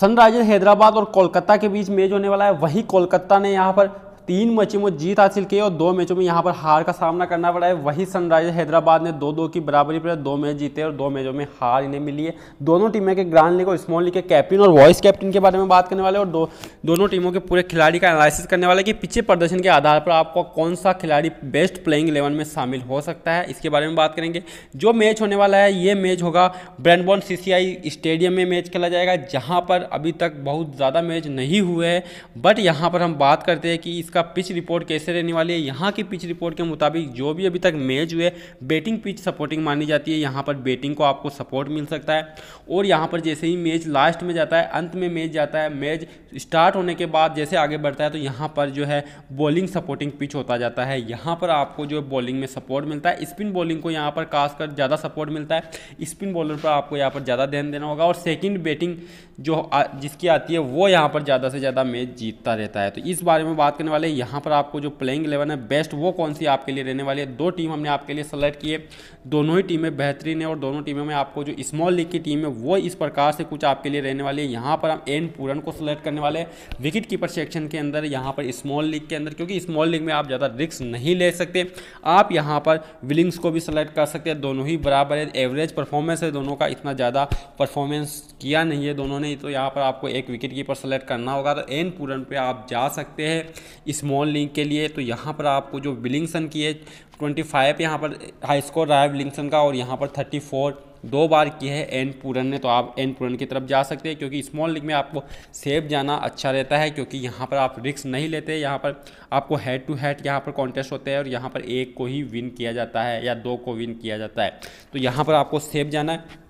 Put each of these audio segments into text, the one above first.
Sunriser Hyderabad और कोलकाता के बीच match होने वाला है वही कोलकाता ने यहाँ पर तीन मैचों में जीत हासिल की और दो मैचों में यहाँ पर हार का सामना करना पड़ा है वही सनराइजर हैदराबाद ने दो दो की बराबरी पर दो मैच जीते और दो मैचों में हार इन्हें मिली है दोनों टीमें के ग्रांड लीग और स्मॉल लीग के कैप्टन और वॉइस कैप्टन के बारे में बात करने वाले और दो दोनों टीमों के पूरे खिलाड़ी का एनालिसिस करने वाले कि पिछले प्रदर्शन के आधार पर आपको कौन सा खिलाड़ी बेस्ट प्लेइंग इलेवन में शामिल हो सकता है इसके बारे में बात करेंगे जो मैच होने वाला है ये मैच होगा ब्रैंडबॉर्न सीसीआई स्टेडियम में मैच खेला जाएगा जहाँ पर अभी तक बहुत ज़्यादा मैच नहीं हुए हैं बट यहाँ पर हम बात करते हैं कि इस का पिच रिपोर्ट कैसे रहने वाली है यहाँ की पिच रिपोर्ट के मुताबिक जो भी अभी तक मैच हुए बैटिंग पिच सपोर्टिंग मानी जाती है यहाँ पर बैटिंग को आपको सपोर्ट मिल सकता है और यहाँ पर जैसे ही मैच लास्ट में जाता है अंत में मैच जाता है मैच स्टार्ट होने के बाद जैसे आगे बढ़ता है तो यहाँ पर जो है बॉलिंग सपोर्टिंग पिच होता जाता है यहाँ पर आपको जो बॉलिंग में सपोर्ट मिलता है स्पिन बॉलिंग को यहाँ पर खासकर ज़्यादा सपोर्ट मिलता है स्पिन बॉलर पर आपको यहाँ पर ज़्यादा ध्यान देना होगा और सेकेंड बैटिंग जो जिसकी आती है वो यहाँ पर ज़्यादा से ज़्यादा मैच जीतता रहता है तो इस बारे में बात करने वाले वाले यहाँ पर आपको जो प्लेइंग इलेवन है बेस्ट वो कौन सी आपके लिए रहने वाली है दो टीम हमने आपके लिए सेलेक्ट किए दोनों ही टीमें बेहतरीन है और दोनों टीमों में आपको जो स्मॉल लीग की टीम है वो इस प्रकार से कुछ आपके लिए रहने वाली है यहाँ पर हम एन पूरन को सिलेक्ट करने वाले हैं विकेट कीपर सेक्शन के अंदर यहाँ पर स्मॉल लीग के अंदर क्योंकि स्मॉल लीग में आप ज़्यादा रिक्स नहीं ले सकते आप यहाँ पर विलिंग्स को भी सिलेक्ट कर सकते हैं दोनों ही बराबर है एवरेज परफॉर्मेंस है दोनों का इतना ज़्यादा परफॉर्मेंस किया नहीं है दोनों ने तो यहाँ पर आपको एक विकेट कीपर सेलेक्ट करना होगा तो एन पूरन पे आप जा सकते हैं स्मॉल लीग के लिए तो यहाँ पर आपको जो विलिंगसन की है ट्वेंटी फाइव यहाँ पर हाई स्कोर रहा है विलिंगसन का और यहाँ पर थर्टी फोर दो बार की है एन पूरन ने तो आप एन पूरन की तरफ जा सकते हैं क्योंकि स्मॉल लीग में आपको सेफ जाना अच्छा रहता है क्योंकि यहाँ पर आप रिक्स नहीं लेते यहाँ पर आपको हेड टू हेड यहाँ पर कॉन्टेस्ट होते हैं और यहाँ पर एक को ही विन किया जाता है या दो को विन किया जाता है तो यहाँ पर आपको सेफ जाना है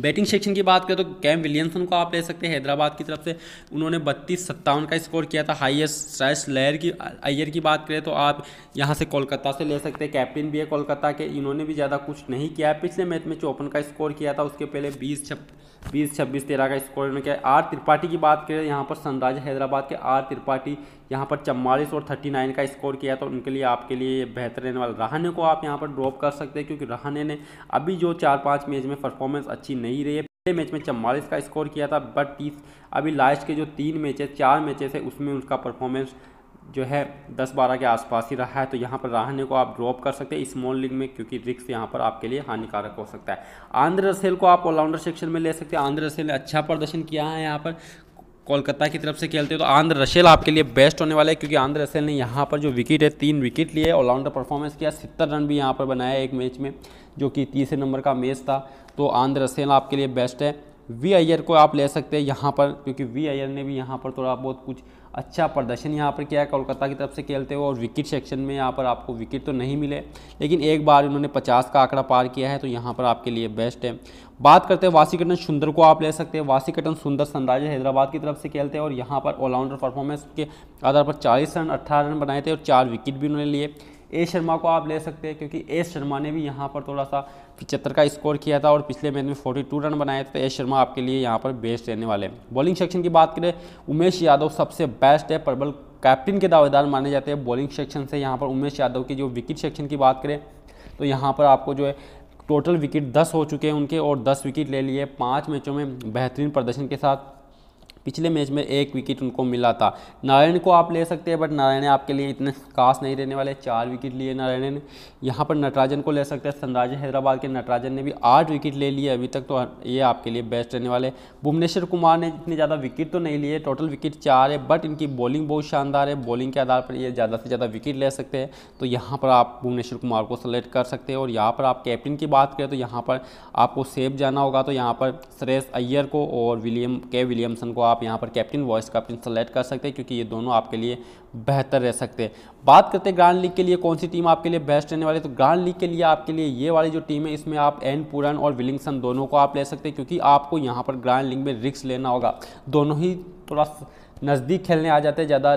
बैटिंग सेक्शन की बात करें तो कैम विलियमसन को आप ले सकते हैं हैदराबाद की तरफ से उन्होंने बत्तीस सत्तावन का स्कोर किया था हाईएस्ट श्रेयस लेयर की अयर की बात करें तो आप यहां से कोलकाता से ले सकते हैं कैप्टन भी है कोलकाता के इन्होंने भी ज़्यादा कुछ नहीं किया पिछले मैच में चौपन का स्कोर किया था उसके पहले बीस छप बीस छब्बीस तेरह का स्कोर में किया आर त्रिपाठी की बात करें यहाँ पर सनराइज हैदराबाद के आर त्रिपाठी यहाँ पर चम्वालीस और थर्टी नाइन का स्कोर किया तो उनके लिए आपके लिए बेहतर रहने वाला रहाने को आप यहाँ पर ड्रॉप कर सकते हैं क्योंकि रहाने ने अभी जो चार पाँच मैच में परफॉर्मेंस अच्छी नहीं रही है पहले मैच में चम्बालीस का स्कोर किया था बट तीस अभी लास्ट के जो तीन मैचेस चार मैचेस है उसमें उसका परफॉर्मेंस जो है दस बारह के आसपास ही रहा है तो यहाँ पर रहने को आप ड्रॉप कर सकते हैं स्मॉल लीग में क्योंकि रिक्स यहाँ पर आपके लिए हानिकारक हो सकता है आंध्र रसेल को आप ऑलराउंडर सेक्शन में ले सकते हैं आंध्र रसेल ने अच्छा प्रदर्शन किया है यहाँ पर कोलकाता की तरफ से खेलते हैं तो आंध्र रसेल आपके लिए बेस्ट होने वाला है क्योंकि आंध्र रसेल ने यहाँ पर जो विकेट है तीन विकेट लिए ऑलराउंडर परफॉर्मेंस किया सत्तर रन भी यहाँ पर बनाया एक मैच में जो कि तीसरे नंबर का मैच था तो आंध्र रसेल आपके लिए बेस्ट है वी अयर को आप ले सकते हैं यहाँ पर क्योंकि वी अयर ने भी यहाँ पर थोड़ा बहुत कुछ अच्छा प्रदर्शन यहाँ पर किया है कोलकाता की तरफ से खेलते हुए और विकेट सेक्शन में यहाँ पर आपको विकेट तो नहीं मिले लेकिन एक बार उन्होंने 50 का आंकड़ा पार किया है तो यहाँ पर आपके लिए बेस्ट है बात करते हैं वासीकटन सुंदर को आप ले सकते हैं वासीकटन सुंदर सनराइजर हैदराबाद की तरफ से खेलते हैं और यहाँ पर ऑलराउंडर परफॉर्मेंस के आधार पर चालीस रन अट्ठारह रन बनाए थे और चार विकेट भी उन्होंने लिए ए शर्मा को आप ले सकते हैं क्योंकि ए शर्मा ने भी यहाँ पर थोड़ा सा पिचहत्तर का स्कोर किया था और पिछले मैच में 42 रन बनाए थे तो एस शर्मा आपके लिए यहाँ पर बेस्ट रहने वाले हैं बॉलिंग सेक्शन की बात करें उमेश यादव सबसे बेस्ट है प्रबल कैप्टन के दावेदार माने जाते हैं बॉलिंग सेक्शन से यहाँ पर उमेश यादव की जो विकेट सेक्शन की बात करें तो यहाँ पर आपको जो है टोटल विकेट दस हो चुके हैं उनके और दस विकेट ले लिए पाँच मैचों में बेहतरीन प्रदर्शन के साथ पिछले मैच में एक विकेट उनको मिला था नारायण को आप ले सकते हैं बट नारायण आपके लिए इतने खास नहीं रहने वाले चार विकेट लिए नारायण ने यहाँ पर नटराजन को ले सकते हैं सनराइजर हैदराबाद के नटराजन ने भी आठ विकेट ले लिए अभी तक तो ये आपके लिए बेस्ट रहने वाले भुवनेश्वर कुमार ने इतने ज़्यादा विकेट तो नहीं लिए टोटल विकेट चार है बट इनकी बॉलिंग बहुत शानदार है बॉलिंग के आधार पर ये ज़्यादा से ज़्यादा विकेट ले सकते हैं तो यहाँ पर आप भुवनेश्वर कुमार को सेलेक्ट कर सकते हैं और यहाँ पर आप कैप्टन की बात करें तो यहाँ पर आपको सेफ जाना होगा तो यहाँ पर सुरेश अय्यर को और विलियम के विलियमसन को आप आप यहाँ पर कैप्टन वॉइस कैप्टन सेलेक्ट कर सकते हैं क्योंकि ये दोनों आपके लिए बेहतर रह सकते हैं बात करते हैं ग्रांड लीग के लिए कौन सी टीम आपके लिए बेस्ट रहने वाली तो ग्रांड लीग के लिए आपके लिए ये वाली जो टीम है इसमें आप एन पूरन और विलिंगसन दोनों को आप ले सकते हैं क्योंकि आपको यहाँ पर ग्रांड लीग में रिक्स लेना होगा दोनों ही थोड़ा नज़दीक खेलने आ जाते हैं ज़्यादा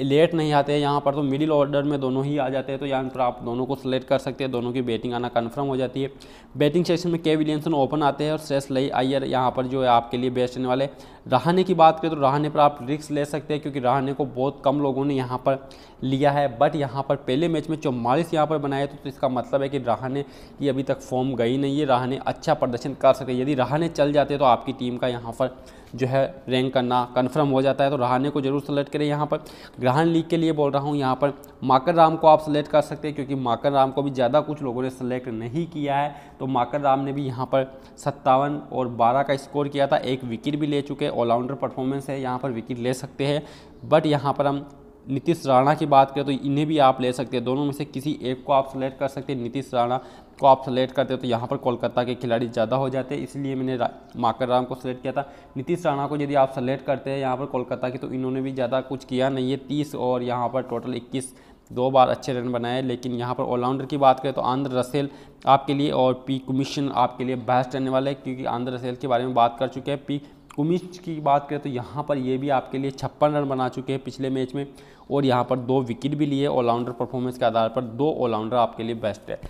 लेट नहीं आते हैं यहाँ पर तो मिडिल ऑर्डर में दोनों ही आ जाते हैं तो यहाँ पर आप दोनों को सिलेक्ट कर सकते हैं दोनों की बैटिंग आना कंफर्म हो जाती है बैटिंग सेक्शन में के विलियमसन ओपन आते हैं और सेस लई आयर यहाँ पर जो है आपके लिए बेस्ट रहने वाले रहने की बात करें तो रहने पर आप रिक्स ले सकते हैं क्योंकि रहने को बहुत कम लोगों ने यहाँ पर लिया है बट यहाँ पर पहले मैच में चौवालीस यहाँ पर बनाए थे तो इसका मतलब है कि रहने की अभी तक फॉर्म गई नहीं है रहने अच्छा प्रदर्शन कर सके यदि रहने चल जाते तो आपकी टीम का यहाँ पर जो है रैंक करना कन्फर्म हो जाता है तो रहाने को जरूर सेलेक्ट करें यहाँ पर ग्रहण लीग के लिए बोल रहा हूँ यहाँ पर माकर राम को आप सेलेक्ट कर सकते हैं क्योंकि माकर राम को भी ज़्यादा कुछ लोगों ने सेलेक्ट नहीं किया है तो माकर राम ने भी यहाँ पर सत्तावन और बारह का स्कोर किया था एक विकेट भी ले चुके ऑलराउंडर परफॉर्मेंस है यहाँ पर विकेट ले सकते हैं बट यहाँ पर हम नीतीश राणा की बात करें तो इन्हें भी आप ले सकते हैं दोनों में से किसी एक को आप सेलेक्ट कर सकते हैं नीतीश राणा को आप सेलेक्ट करते हो तो यहाँ पर कोलकाता के खिलाड़ी ज़्यादा हो जाते हैं इसलिए मैंने माकर राम को सेलेक्ट किया था नीतीश राणा को यदि आप सेलेक्ट करते हैं यहाँ पर कोलकाता की तो इन्होंने भी ज़्यादा कुछ किया नहीं है तीस और यहाँ पर टोटल इक्कीस दो बार अच्छे रन बनाए लेकिन यहाँ पर ऑलराउंडर की बात करें तो आंध्र रसेल आपके लिए और पी कमीशन आपके लिए बेस्ट रहने वाला है क्योंकि आंध्र रसेल के बारे में बात कर चुके हैं पी उमिश की बात करें तो यहाँ पर ये भी आपके लिए छप्पन रन बना चुके हैं पिछले मैच में और यहाँ पर दो विकेट भी लिए ऑलराउंडर परफॉर्मेंस के आधार पर दो ऑलराउंडर आपके लिए बेस्ट है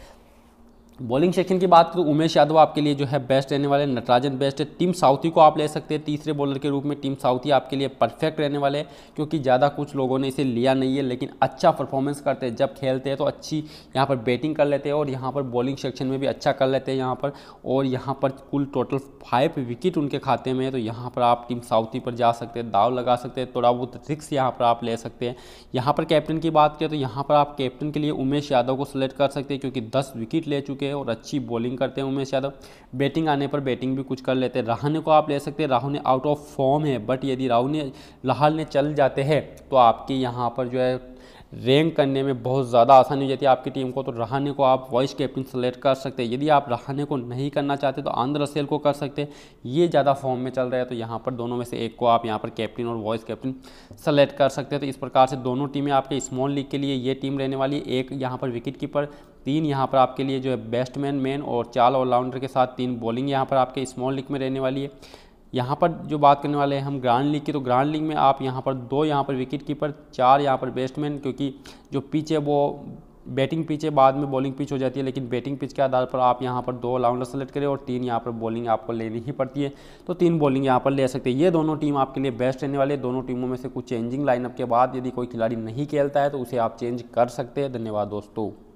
बॉलिंग सेक्शन की बात करूँ उमेश यादव आपके लिए जो है बेस्ट रहने वाले नटराजन बेस्ट है टीम साउथी को आप ले सकते हैं तीसरे बॉलर के रूप में टीम साउथी आपके लिए परफेक्ट रहने वाले हैं क्योंकि ज़्यादा कुछ लोगों ने इसे लिया नहीं है लेकिन अच्छा परफॉर्मेंस करते हैं जब खेलते हैं तो अच्छी यहाँ पर बैटिंग कर लेते हैं और यहाँ पर बॉलिंग सेक्शन में भी अच्छा कर लेते हैं यहाँ पर और यहाँ पर कुल टोटल फाइव विकेट उनके खाते में है तो यहाँ पर आप टीम साउथी पर जा सकते हैं दाव लगा सकते हैं थोड़ा बहुत रिक्स यहाँ पर आप ले सकते हैं यहाँ पर कैप्टन की बात करें तो यहाँ पर आप कैप्टन के लिए उमेश यादव को सिलेक्ट कर सकते हैं क्योंकि दस विकेट ले चुके हैं हैं और अच्छी बॉलिंग करते हैं उमेश यादव बैटिंग आने पर बैटिंग भी कुछ कर लेते हैं राहने को आप ले सकते हैं राहुल ने आउट ऑफ फॉर्म है बट यदि राहुल ने लाहल ने चल जाते हैं तो आपके यहाँ पर जो है रैंक करने में बहुत ज़्यादा आसानी हो जाती है आपकी टीम को तो रहाने को आप वाइस कैप्टन सेलेक्ट कर सकते हैं यदि आप रहाने को नहीं करना चाहते तो आंध्र रसेल को कर सकते हैं ये ज़्यादा फॉर्म में चल रहा है तो यहाँ पर दोनों में से एक को आप यहाँ पर कैप्टन और वाइस कैप्टन सेलेक्ट कर सकते हैं तो इस प्रकार से दोनों टीमें आपके स्मॉल लीग के लिए ये टीम रहने वाली है एक यहाँ पर विकेट कीपर तीन यहाँ पर आपके लिए जो है बैट्समैन मैन और चार ऑलराउंडर के साथ तीन बॉलिंग यहाँ पर आपके स्मॉल लीग में रहने वाली है यहाँ पर जो बात करने वाले हैं हम ग्रांड लीग की तो ग्रांड लीग में आप यहाँ पर दो यहाँ पर विकेट कीपर चार यहाँ पर बैट्समैन क्योंकि जो पिच है वो बैटिंग पिच है बाद में बॉलिंग पिच हो जाती है लेकिन बैटिंग पिच के आधार पर आप यहाँ पर दो ऑलराउंडर सेलेक्ट करें और तीन यहाँ पर बॉलिंग आपको लेनी ही पड़ती है तो तीन बॉलिंग यहाँ पर ले सकते हैं ये दोनों टीम आपके लिए बेस्ट रहने वाले दोनों टीमों में से कुछ चेंजिंग लाइनअप के बाद यदि कोई खिलाड़ी नहीं खेलता है तो उसे आप चेंज कर सकते हैं धन्यवाद दोस्तों